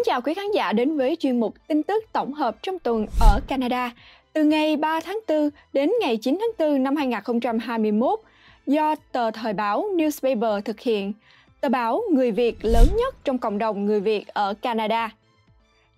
Kính chào quý khán giả đến với chuyên mục tin tức tổng hợp trong tuần ở Canada. Từ ngày 3 tháng 4 đến ngày 9 tháng 4 năm 2021, do tờ thời báo Newspaper thực hiện, tờ báo người Việt lớn nhất trong cộng đồng người Việt ở Canada.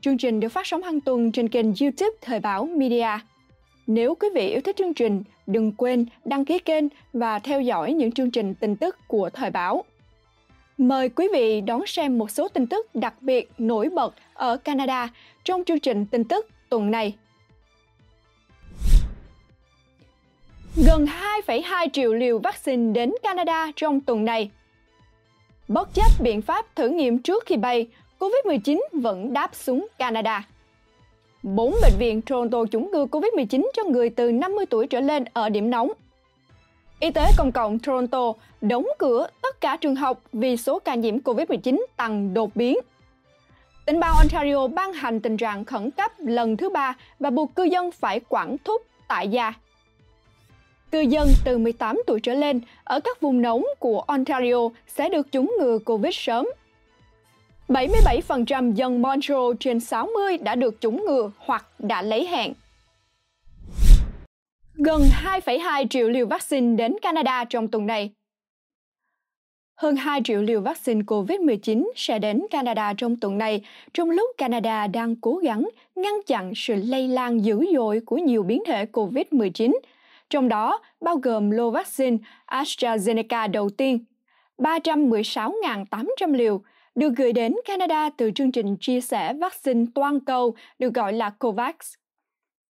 Chương trình được phát sóng hàng tuần trên kênh YouTube Thời báo Media. Nếu quý vị yêu thích chương trình, đừng quên đăng ký kênh và theo dõi những chương trình tin tức của Thời báo. Mời quý vị đón xem một số tin tức đặc biệt nổi bật ở Canada trong chương trình tin tức tuần này. Gần 2,2 triệu liều vaccine đến Canada trong tuần này. Bất chấp biện pháp thử nghiệm trước khi bay, COVID-19 vẫn đáp xuống Canada. Bốn bệnh viện Toronto chủng ngừa COVID-19 cho người từ 50 tuổi trở lên ở điểm nóng. Y tế công cộng Toronto đóng cửa tất cả trường học vì số ca nhiễm COVID-19 tăng đột biến. Tỉnh bang Ontario ban hành tình trạng khẩn cấp lần thứ ba và buộc cư dân phải quản thúc tại gia. Cư dân từ 18 tuổi trở lên ở các vùng nóng của Ontario sẽ được chúng ngừa COVID sớm. 77% dân Montreal trên 60 đã được chủng ngừa hoặc đã lấy hẹn gần 2,2 triệu liều vaccine đến Canada trong tuần này. Hơn 2 triệu liều vaccine COVID-19 sẽ đến Canada trong tuần này, trong lúc Canada đang cố gắng ngăn chặn sự lây lan dữ dội của nhiều biến thể COVID-19, trong đó bao gồm lô vaccine AstraZeneca đầu tiên, 316.800 liều, được gửi đến Canada từ chương trình chia sẻ vaccine toàn cầu được gọi là COVAX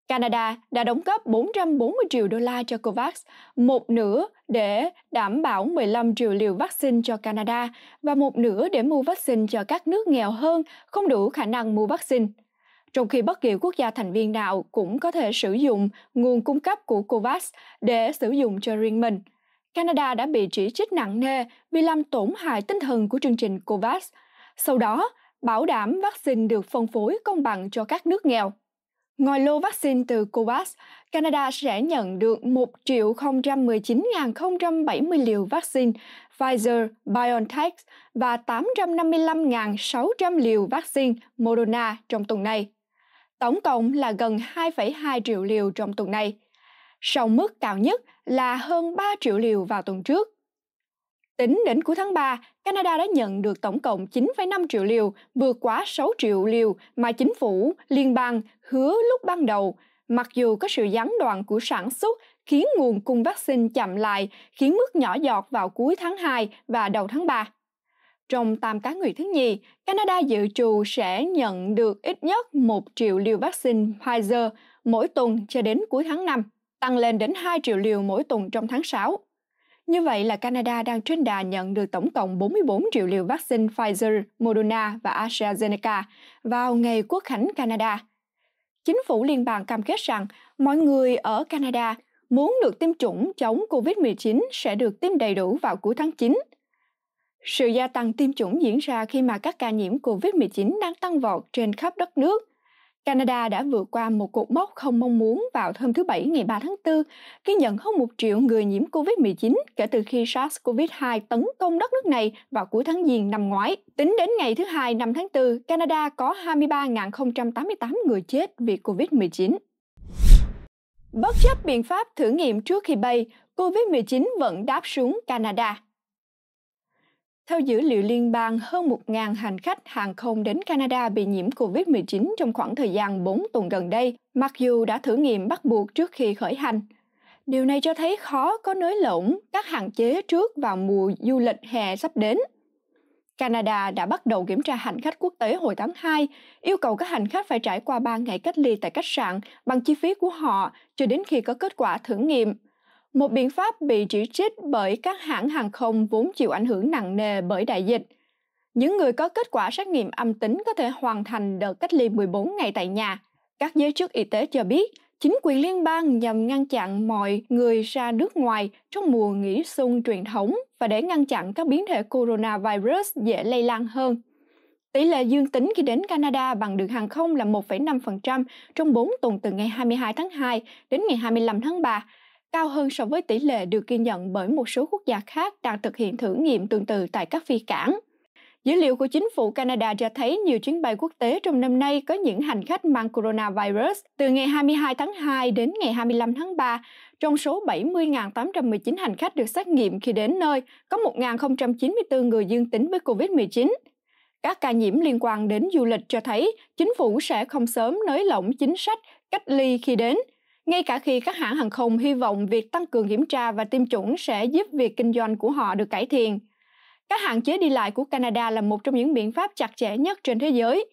Canada đã đóng góp 440 triệu đô la cho COVAX, một nửa để đảm bảo 15 triệu liều vaccine cho Canada và một nửa để mua vaccine cho các nước nghèo hơn không đủ khả năng mua vaccine. Trong khi bất kỳ quốc gia thành viên nào cũng có thể sử dụng nguồn cung cấp của COVAX để sử dụng cho riêng mình. Canada đã bị chỉ trích nặng nề vì làm tổn hại tinh thần của chương trình COVAX. Sau đó, bảo đảm vaccine được phân phối công bằng cho các nước nghèo. Ngoài lô vaccine từ COVAX, Canada sẽ nhận được 1.019.070 liều vaccine Pfizer-BioNTech và 855.600 liều vaccine Moderna trong tuần này. Tổng cộng là gần 2,2 triệu liều trong tuần này. Sau mức cao nhất là hơn 3 triệu liều vào tuần trước. Tính đến cuối tháng 3, Canada đã nhận được tổng cộng 9,5 triệu liều, vượt quá 6 triệu liều mà chính phủ, liên bang hứa lúc ban đầu. Mặc dù có sự gián đoạn của sản xuất khiến nguồn cung vaccine chậm lại, khiến mức nhỏ giọt vào cuối tháng 2 và đầu tháng 3. Trong tam cá người thứ nhì, Canada dự trù sẽ nhận được ít nhất 1 triệu liều vaccine Pfizer mỗi tuần cho đến cuối tháng 5, tăng lên đến 2 triệu liều mỗi tuần trong tháng 6. Như vậy là Canada đang trên đà nhận được tổng cộng 44 triệu liều vaccine Pfizer, Moderna và AstraZeneca vào ngày Quốc khánh Canada. Chính phủ liên bang cam kết rằng mọi người ở Canada muốn được tiêm chủng chống COVID-19 sẽ được tiêm đầy đủ vào cuối tháng 9. Sự gia tăng tiêm chủng diễn ra khi mà các ca nhiễm COVID-19 đang tăng vọt trên khắp đất nước – Canada đã vượt qua một cột mốc không mong muốn vào hôm thứ Bảy ngày 3 tháng 4, ghi nhận hơn 1 triệu người nhiễm COVID-19 kể từ khi SARS-CoV-2 tấn công đất nước này vào cuối tháng Giêng năm ngoái. Tính đến ngày thứ Hai năm tháng 4, Canada có 23.088 người chết vì COVID-19. Bất chấp biện pháp thử nghiệm trước khi bay, COVID-19 vẫn đáp xuống Canada. Theo dữ liệu liên bang, hơn 1.000 hành khách hàng không đến Canada bị nhiễm COVID-19 trong khoảng thời gian 4 tuần gần đây, mặc dù đã thử nghiệm bắt buộc trước khi khởi hành. Điều này cho thấy khó có nới lỏng các hạn chế trước vào mùa du lịch hè sắp đến. Canada đã bắt đầu kiểm tra hành khách quốc tế hồi tháng 2, yêu cầu các hành khách phải trải qua 3 ngày cách ly tại khách sạn bằng chi phí của họ cho đến khi có kết quả thử nghiệm một biện pháp bị chỉ trích bởi các hãng hàng không vốn chịu ảnh hưởng nặng nề bởi đại dịch. Những người có kết quả xét nghiệm âm tính có thể hoàn thành đợt cách ly 14 ngày tại nhà. Các giới chức y tế cho biết, chính quyền liên bang nhằm ngăn chặn mọi người ra nước ngoài trong mùa nghỉ xuân truyền thống và để ngăn chặn các biến thể coronavirus dễ lây lan hơn. Tỷ lệ dương tính khi đến Canada bằng đường hàng không là 1,5% trong 4 tuần từ ngày 22 tháng 2 đến ngày 25 tháng 3, cao hơn so với tỷ lệ được ghi nhận bởi một số quốc gia khác đang thực hiện thử nghiệm tương tự tại các phi cảng. Dữ liệu của chính phủ Canada cho thấy nhiều chuyến bay quốc tế trong năm nay có những hành khách mang coronavirus từ ngày 22 tháng 2 đến ngày 25 tháng 3. Trong số 70.819 hành khách được xét nghiệm khi đến nơi, có 1.094 người dương tính với COVID-19. Các ca nhiễm liên quan đến du lịch cho thấy chính phủ sẽ không sớm nới lỏng chính sách cách ly khi đến – ngay cả khi các hãng hàng không hy vọng việc tăng cường kiểm tra và tiêm chủng sẽ giúp việc kinh doanh của họ được cải thiện. Các hạn chế đi lại của Canada là một trong những biện pháp chặt chẽ nhất trên thế giới.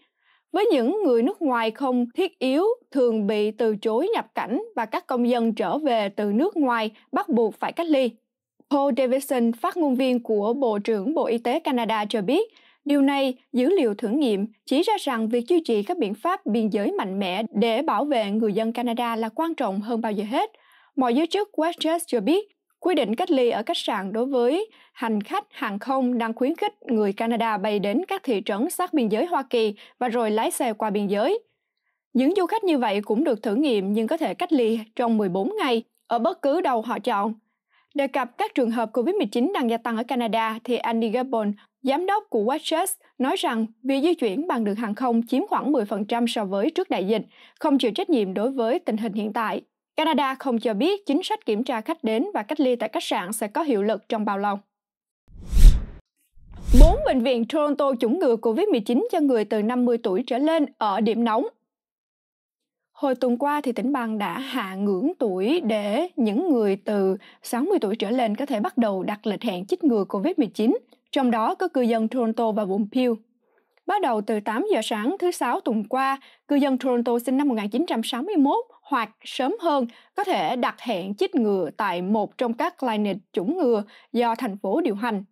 Với những người nước ngoài không thiết yếu thường bị từ chối nhập cảnh và các công dân trở về từ nước ngoài bắt buộc phải cách ly. Paul Davidson, phát ngôn viên của Bộ trưởng Bộ Y tế Canada cho biết, Điều này, dữ liệu thử nghiệm chỉ ra rằng việc duy trì các biện pháp biên giới mạnh mẽ để bảo vệ người dân Canada là quan trọng hơn bao giờ hết. Mọi giới chức Westjet cho biết, quy định cách ly ở khách sạn đối với hành khách hàng không đang khuyến khích người Canada bay đến các thị trấn sát biên giới Hoa Kỳ và rồi lái xe qua biên giới. Những du khách như vậy cũng được thử nghiệm nhưng có thể cách ly trong 14 ngày ở bất cứ đâu họ chọn, Đề cập các trường hợp COVID-19 đang gia tăng ở Canada thì Andy Gabon, giám đốc của Watches, nói rằng việc di chuyển bằng đường hàng không chiếm khoảng 10% so với trước đại dịch, không chịu trách nhiệm đối với tình hình hiện tại. Canada không cho biết chính sách kiểm tra khách đến và cách ly tại khách sạn sẽ có hiệu lực trong bao lâu. Bốn bệnh viện Toronto chủng ngừa COVID-19 cho người từ 50 tuổi trở lên ở điểm nóng Hồi tuần qua thì tỉnh Bằng đã hạ ngưỡng tuổi để những người từ 60 tuổi trở lên có thể bắt đầu đặt lịch hẹn chích ngừa COVID-19, trong đó có cư dân Toronto và vùng Peel. Bắt đầu từ 8 giờ sáng thứ Sáu tuần qua, cư dân Toronto sinh năm 1961 hoặc sớm hơn có thể đặt hẹn chích ngừa tại một trong các clinic chủng ngừa do thành phố điều hành.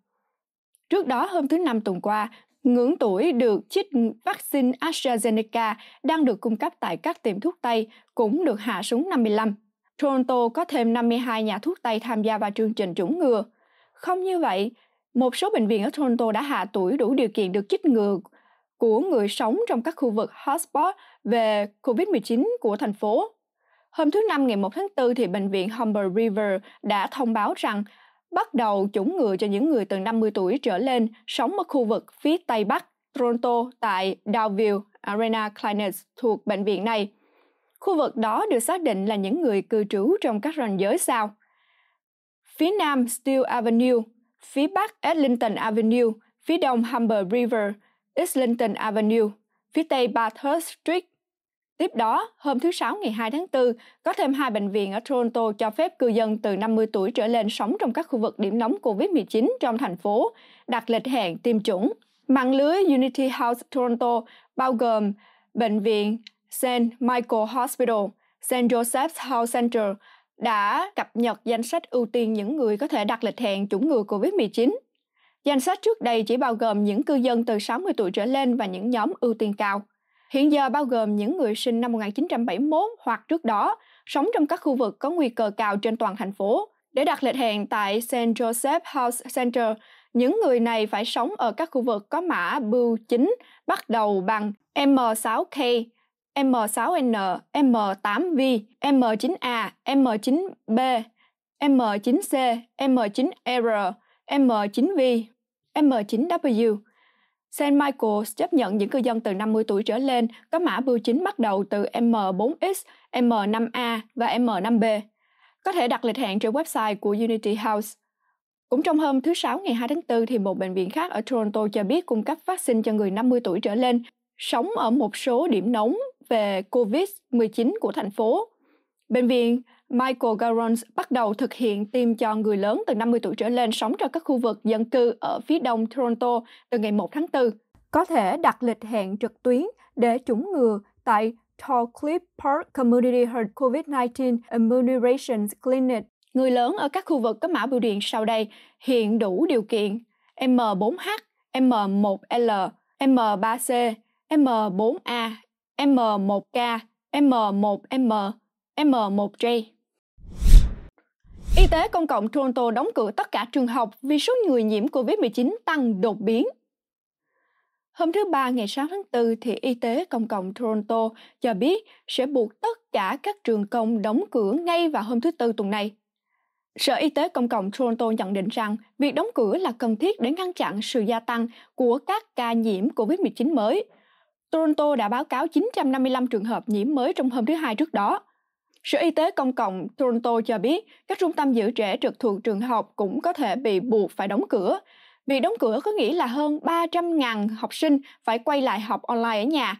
Trước đó hôm thứ Năm tuần qua, ngưỡng tuổi được chích vaccine AstraZeneca đang được cung cấp tại các tiệm thuốc Tây cũng được hạ xuống 55. Toronto có thêm 52 nhà thuốc Tây tham gia vào chương trình chủng ngừa. Không như vậy, một số bệnh viện ở Toronto đã hạ tuổi đủ điều kiện được chích ngừa của người sống trong các khu vực hotspot về COVID-19 của thành phố. Hôm thứ Năm ngày 1 tháng 4, thì bệnh viện Humber River đã thông báo rằng bắt đầu chủng ngừa cho những người từ 50 tuổi trở lên sống ở khu vực phía Tây Bắc, Toronto tại Dalville Arena Clinics thuộc bệnh viện này. Khu vực đó được xác định là những người cư trú trong các ranh giới sau. Phía nam Steel Avenue, phía bắc Edlington Avenue, phía đông Humber River, Islington Avenue, phía tây Bathurst Street Tiếp đó, hôm thứ Sáu ngày 2 tháng 4, có thêm hai bệnh viện ở Toronto cho phép cư dân từ 50 tuổi trở lên sống trong các khu vực điểm nóng COVID-19 trong thành phố, đặt lịch hẹn tiêm chủng. Mạng lưới Unity House Toronto bao gồm Bệnh viện St. Michael Hospital, St. Joseph's Health Center đã cập nhật danh sách ưu tiên những người có thể đặt lịch hẹn chủng ngừa COVID-19. Danh sách trước đây chỉ bao gồm những cư dân từ 60 tuổi trở lên và những nhóm ưu tiên cao. Hiện giờ bao gồm những người sinh năm 1971 hoặc trước đó, sống trong các khu vực có nguy cơ cao trên toàn thành phố. Để đặt lịch hẹn tại St. Joseph House Center, những người này phải sống ở các khu vực có mã bưu chính bắt đầu bằng M6K, M6N, M8V, M9A, M9B, M9C, M9R, M9V, M9W St. Michael's chấp nhận những cư dân từ 50 tuổi trở lên có mã bưu chính bắt đầu từ M4X, M5A và M5B. Có thể đặt lịch hẹn trên website của Unity House. Cũng trong hôm thứ Sáu ngày 2 tháng 4 thì một bệnh viện khác ở Toronto cho biết cung cấp vaccine cho người 50 tuổi trở lên sống ở một số điểm nóng về COVID-19 của thành phố. Bệnh viện Michael Garons bắt đầu thực hiện tiêm cho người lớn từ 50 tuổi trở lên sống trong các khu vực dân cư ở phía đông Toronto từ ngày 1 tháng 4. Có thể đặt lịch hẹn trực tuyến để chủng ngừa tại Tall Cliff Park Community Herd COVID-19 Immunization Clinic. Người lớn ở các khu vực có mã bưu điện sau đây hiện đủ điều kiện M4H, M1L, M3C, M4A, M1K, M1M, M1J tế công cộng Toronto đóng cửa tất cả trường học vì số người nhiễm COVID-19 tăng đột biến. Hôm thứ Ba ngày 6 tháng 4, thì Y tế Công cộng Toronto cho biết sẽ buộc tất cả các trường công đóng cửa ngay vào hôm thứ Tư tuần này. Sở Y tế Công cộng Toronto nhận định rằng việc đóng cửa là cần thiết để ngăn chặn sự gia tăng của các ca nhiễm COVID-19 mới. Toronto đã báo cáo 955 trường hợp nhiễm mới trong hôm thứ Hai trước đó – Sở Y tế Công cộng Toronto cho biết các trung tâm giữ trẻ trực thuộc trường học cũng có thể bị buộc phải đóng cửa. Việc đóng cửa có nghĩa là hơn 300.000 học sinh phải quay lại học online ở nhà.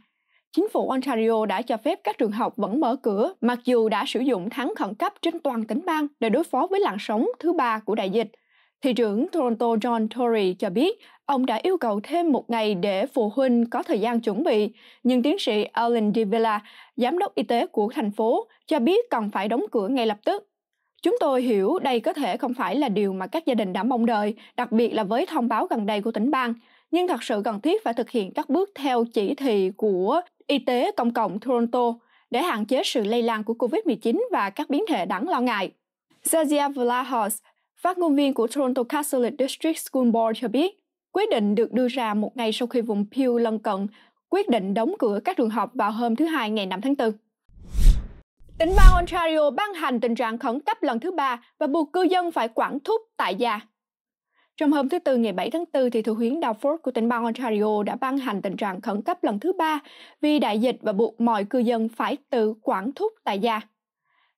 Chính phủ Ontario đã cho phép các trường học vẫn mở cửa, mặc dù đã sử dụng tháng khẩn cấp trên toàn tỉnh bang để đối phó với làn sóng thứ ba của đại dịch. Thị trưởng Toronto John Tory cho biết ông đã yêu cầu thêm một ngày để phụ huynh có thời gian chuẩn bị, nhưng tiến sĩ Alan DiVilla, giám đốc y tế của thành phố, cho biết cần phải đóng cửa ngay lập tức. Chúng tôi hiểu đây có thể không phải là điều mà các gia đình đã mong đợi, đặc biệt là với thông báo gần đây của tỉnh bang, nhưng thật sự cần thiết phải thực hiện các bước theo chỉ thị của Y tế Công cộng Toronto để hạn chế sự lây lan của COVID-19 và các biến thể đáng lo ngại. Zazia Vlahos, Phát ngôn viên của Toronto Catholic District School Board cho biết, quyết định được đưa ra một ngày sau khi vùng Peel lân cận quyết định đóng cửa các trường học vào hôm thứ Hai ngày 5 tháng 4. Tỉnh bang Ontario ban hành tình trạng khẩn cấp lần thứ ba và buộc cư dân phải quản thúc tại gia. Trong hôm thứ Tư ngày 7 tháng 4, thì thủ hiến Dalford của tỉnh bang Ontario đã ban hành tình trạng khẩn cấp lần thứ ba vì đại dịch và buộc mọi cư dân phải tự quản thúc tại gia.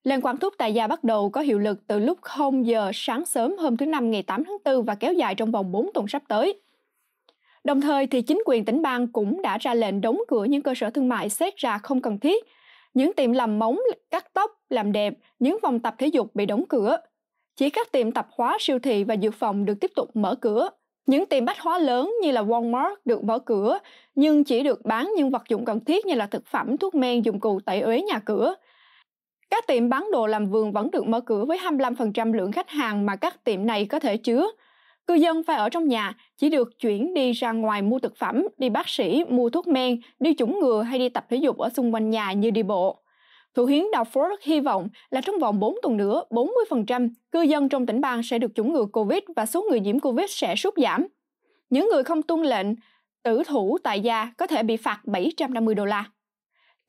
Lệnh quản thúc tại gia bắt đầu có hiệu lực từ lúc 0 giờ sáng sớm hôm thứ Năm ngày 8 tháng 4 và kéo dài trong vòng 4 tuần sắp tới. Đồng thời thì chính quyền tỉnh bang cũng đã ra lệnh đóng cửa những cơ sở thương mại xét ra không cần thiết, những tiệm làm móng, cắt tóc, làm đẹp, những phòng tập thể dục bị đóng cửa. Chỉ các tiệm tạp hóa, siêu thị và dược phòng được tiếp tục mở cửa. Những tiệm bách hóa lớn như là Walmart được mở cửa, nhưng chỉ được bán những vật dụng cần thiết như là thực phẩm, thuốc men, dụng cụ tẩy uế nhà cửa – các tiệm bán đồ làm vườn vẫn được mở cửa với 25% lượng khách hàng mà các tiệm này có thể chứa. Cư dân phải ở trong nhà, chỉ được chuyển đi ra ngoài mua thực phẩm, đi bác sĩ, mua thuốc men, đi chủng ngừa hay đi tập thể dục ở xung quanh nhà như đi bộ. Thủ hiến Dow Ford hy vọng là trong vòng 4 tuần nữa, 40% cư dân trong tỉnh bang sẽ được chủng ngừa COVID và số người nhiễm COVID sẽ sút giảm. Những người không tuân lệnh, tử thủ tại gia có thể bị phạt 750 đô la.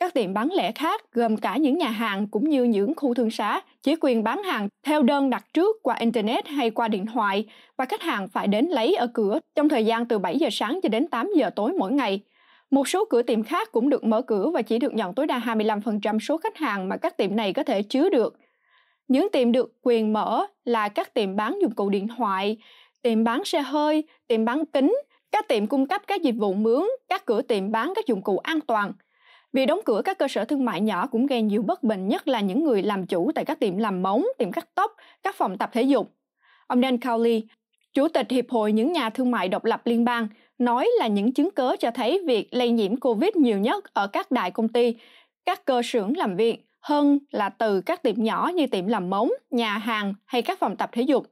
Các tiệm bán lẻ khác gồm cả những nhà hàng cũng như những khu thương xá chỉ quyền bán hàng theo đơn đặt trước qua Internet hay qua điện thoại và khách hàng phải đến lấy ở cửa trong thời gian từ 7 giờ sáng cho đến 8 giờ tối mỗi ngày. Một số cửa tiệm khác cũng được mở cửa và chỉ được nhận tối đa 25% số khách hàng mà các tiệm này có thể chứa được. Những tiệm được quyền mở là các tiệm bán dụng cụ điện thoại, tiệm bán xe hơi, tiệm bán kính, các tiệm cung cấp các dịch vụ mướn, các cửa tiệm bán các dụng cụ an toàn – Việc đóng cửa các cơ sở thương mại nhỏ cũng gây nhiều bất bình nhất là những người làm chủ tại các tiệm làm móng, tiệm cắt tóc, các phòng tập thể dục. Ông Dan Cowley, Chủ tịch Hiệp hội những nhà thương mại độc lập liên bang, nói là những chứng cớ cho thấy việc lây nhiễm COVID nhiều nhất ở các đại công ty, các cơ xưởng làm việc hơn là từ các tiệm nhỏ như tiệm làm móng, nhà hàng hay các phòng tập thể dục.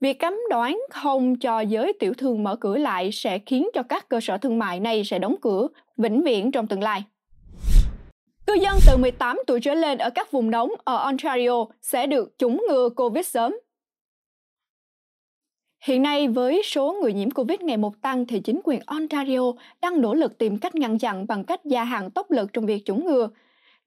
Việc cấm đoán không cho giới tiểu thương mở cửa lại sẽ khiến cho các cơ sở thương mại này sẽ đóng cửa vĩnh viễn trong tương lai. Cư dân từ 18 tuổi trở lên ở các vùng nóng ở Ontario sẽ được chủng ngừa COVID sớm. Hiện nay, với số người nhiễm COVID ngày một tăng thì chính quyền Ontario đang nỗ lực tìm cách ngăn chặn bằng cách gia hạn tốc lực trong việc chủng ngừa.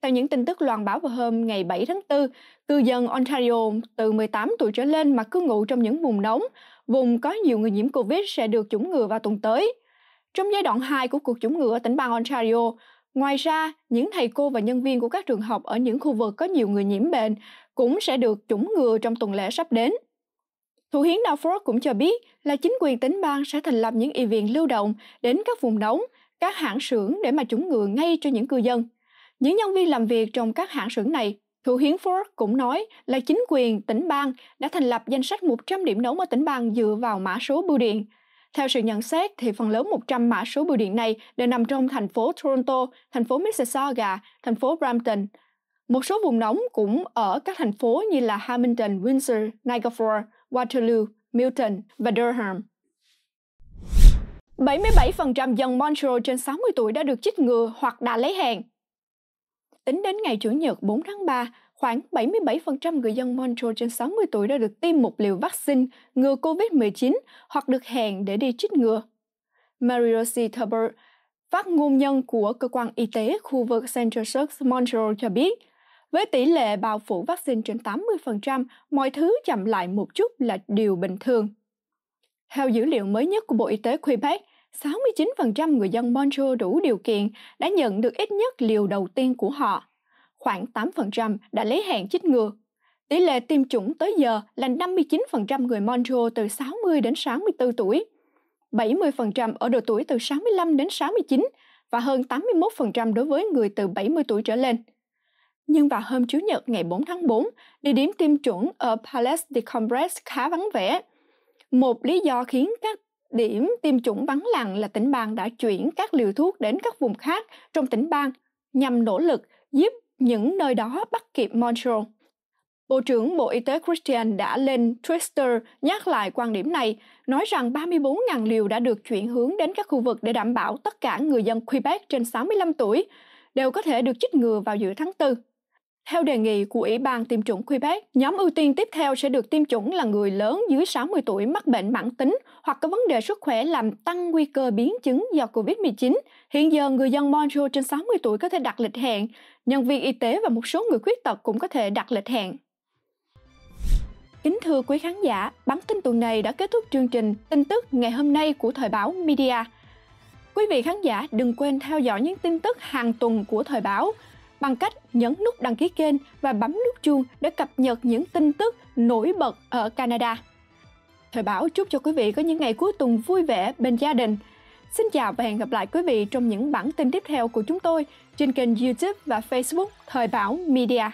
Theo những tin tức loan báo vào hôm ngày 7 tháng 4, cư dân Ontario từ 18 tuổi trở lên mà cư ngụ trong những vùng nóng, vùng có nhiều người nhiễm COVID sẽ được chủng ngừa vào tuần tới. Trong giai đoạn 2 của cuộc chủng ngừa ở tỉnh bang Ontario, Ngoài ra, những thầy cô và nhân viên của các trường học ở những khu vực có nhiều người nhiễm bệnh cũng sẽ được chủng ngừa trong tuần lễ sắp đến. Thủ hiến Darfur cũng cho biết là chính quyền tỉnh bang sẽ thành lập những y viện lưu động đến các vùng nóng, các hãng xưởng để mà chủng ngừa ngay cho những cư dân. Những nhân viên làm việc trong các hãng xưởng này, Thủ hiến Ford cũng nói là chính quyền tỉnh bang đã thành lập danh sách 100 điểm nóng ở tỉnh bang dựa vào mã số bưu điện theo sự nhận xét, thì phần lớn 100 mã số bưu điện này đều nằm trong thành phố Toronto, thành phố Mississauga, thành phố Brampton. Một số vùng nóng cũng ở các thành phố như là Hamilton, Windsor, Niagara, Waterloo, Milton và Durham. 77% dân Montreal trên 60 tuổi đã được chích ngừa hoặc đã lấy hàng. Tính đến ngày Chủ nhật 4 tháng 3, Khoảng 77% người dân Montreal trên 60 tuổi đã được tiêm một liều vaccine ngừa COVID-19 hoặc được hẹn để đi chích ngừa. Marie-Rosie Thurber, phát ngôn nhân của cơ quan y tế khu vực Central Montreal cho biết, với tỷ lệ bao phủ vaccine trên 80%, mọi thứ chậm lại một chút là điều bình thường. Theo dữ liệu mới nhất của Bộ Y tế Quebec, 69% người dân Montreal đủ điều kiện đã nhận được ít nhất liều đầu tiên của họ khoảng 8% đã lấy hẹn chích ngừa. Tỷ lệ tiêm chủng tới giờ là 59% người Montreal từ 60 đến 64 tuổi, 70% ở độ tuổi từ 65 đến 69 và hơn 81% đối với người từ 70 tuổi trở lên. Nhưng vào hôm Chủ nhật ngày 4 tháng 4, địa điểm tiêm chủng ở Palais de Congrès khá vắng vẻ. Một lý do khiến các điểm tiêm chủng vắng lặng là tỉnh bang đã chuyển các liều thuốc đến các vùng khác trong tỉnh bang nhằm nỗ lực giúp những nơi đó bắt kịp Montreal. Bộ trưởng Bộ Y tế Christian đã lên Twitter nhắc lại quan điểm này, nói rằng 34.000 liều đã được chuyển hướng đến các khu vực để đảm bảo tất cả người dân Quebec trên 65 tuổi đều có thể được chích ngừa vào giữa tháng 4. Theo đề nghị của Ủy ban tiêm chủng Quebec, nhóm ưu tiên tiếp theo sẽ được tiêm chủng là người lớn dưới 60 tuổi mắc bệnh mãn tính hoặc có vấn đề sức khỏe làm tăng nguy cơ biến chứng do COVID-19. Hiện giờ, người dân Montreal trên 60 tuổi có thể đặt lịch hẹn, nhân viên y tế và một số người khuyết tật cũng có thể đặt lịch hẹn. Kính thưa quý khán giả, bản tin tuần này đã kết thúc chương trình tin tức ngày hôm nay của Thời báo Media. Quý vị khán giả đừng quên theo dõi những tin tức hàng tuần của Thời báo – bằng cách nhấn nút đăng ký kênh và bấm nút chuông để cập nhật những tin tức nổi bật ở Canada. Thời báo chúc cho quý vị có những ngày cuối tuần vui vẻ bên gia đình. Xin chào và hẹn gặp lại quý vị trong những bản tin tiếp theo của chúng tôi trên kênh YouTube và Facebook Thời báo Media.